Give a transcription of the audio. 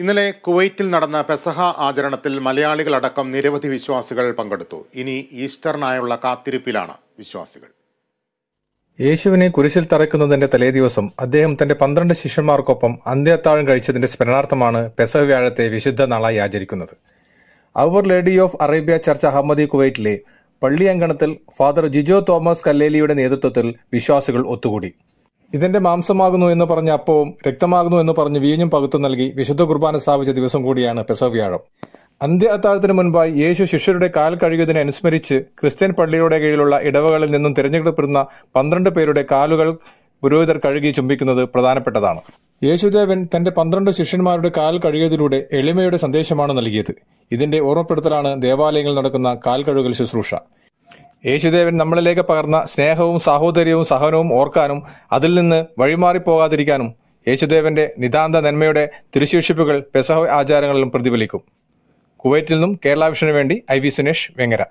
ഇന്നലെ കുവൈറ്റിൽ നടന്ന പെസഹ ആചരണത്തിൽ മലയാളികളടക്കം നിരവധി വിശ്വാസികൾ പങ്കെടുത്തു ഇനി ഈസ്റ്ററിനായുള്ള കാത്തിരിപ്പിലാണ് വിശ്വാസികൾ യേശുവിനെ കുരിശിൽ തറയ്ക്കുന്നതിന്റെ തലേദിവസം അദ്ദേഹം തന്റെ പന്ത്രണ്ട് ശിഷ്യന്മാർക്കൊപ്പം അന്ത്യത്താഴം കഴിച്ചതിന്റെ സ്മരണാർത്ഥമാണ് പെസഹ വ്യാഴത്തെ വിശുദ്ധ നാളായി ആചരിക്കുന്നത് അവർ lady of Arabia church Ahmadi കുവൈറ്റിലെ പള്ളിയങ്കണത്തിൽ ഫാദർ ജിജോ തോമസ് കല്ലേലിയുടെ നേതൃത്വത്തിൽ വിശ്വാസികൾ ഒത്തുകൂടി ഇതിന്റെ മാംസമാകുന്നു എന്ന് പറഞ്ഞ അപ്പവും രക്തമാകുന്നു എന്ന് പറഞ്ഞ് വീഞ്ഞും പകുത്തു നൽകി വിശുദ്ധ കുർബാന സ്ഥാപിച്ച ദിവസം കൂടിയാണ് പെസവ്യാഴം അന്ത്യ അത്താഴത്തിന് മുൻപായി യേശു ശിഷ്യരുടെ കാൽ കഴുകിയതിനെ അനുസ്മരിച്ച് ക്രിസ്ത്യൻ പള്ളിയുടെ കീഴിലുള്ള ഇടവകളിൽ നിന്നും തിരഞ്ഞെടുക്കപ്പെടുന്ന പന്ത്രണ്ട് പേരുടെ കാലുകൾ പുരോഹിതർ കഴുകി ചുംബിക്കുന്നത് പ്രധാനപ്പെട്ടതാണ് യേശുദേവൻ തന്റെ പന്ത്രണ്ട് ശിഷ്യന്മാരുടെ കാൽ കഴുകിയതിലൂടെ എളിമയുടെ സന്ദേശമാണ് നൽകിയത് ഇതിന്റെ ഓർമ്മപ്പെടുത്തലാണ് ദേവാലയങ്ങളിൽ നടക്കുന്ന കാൽ കഴുകൽ ശുശ്രൂഷ യേശുദേവൻ നമ്മളിലേക്ക് പകർന്ന സ്നേഹവും സാഹോദര്യവും സഹനവും ഓർക്കാനും അതിൽ നിന്ന് വഴിമാറിപ്പോകാതിരിക്കാനും യേശുദേവന്റെ നിതാന്ത നന്മയുടെ തിരുശേഷിപ്പുകൾ പെസഹ ആചാരങ്ങളിലും പ്രതിഫലിക്കും കുവൈറ്റിൽ നിന്നും കേരള വിഷനു വേണ്ടി ഐ വി സുനേഷ് വെങ്ങര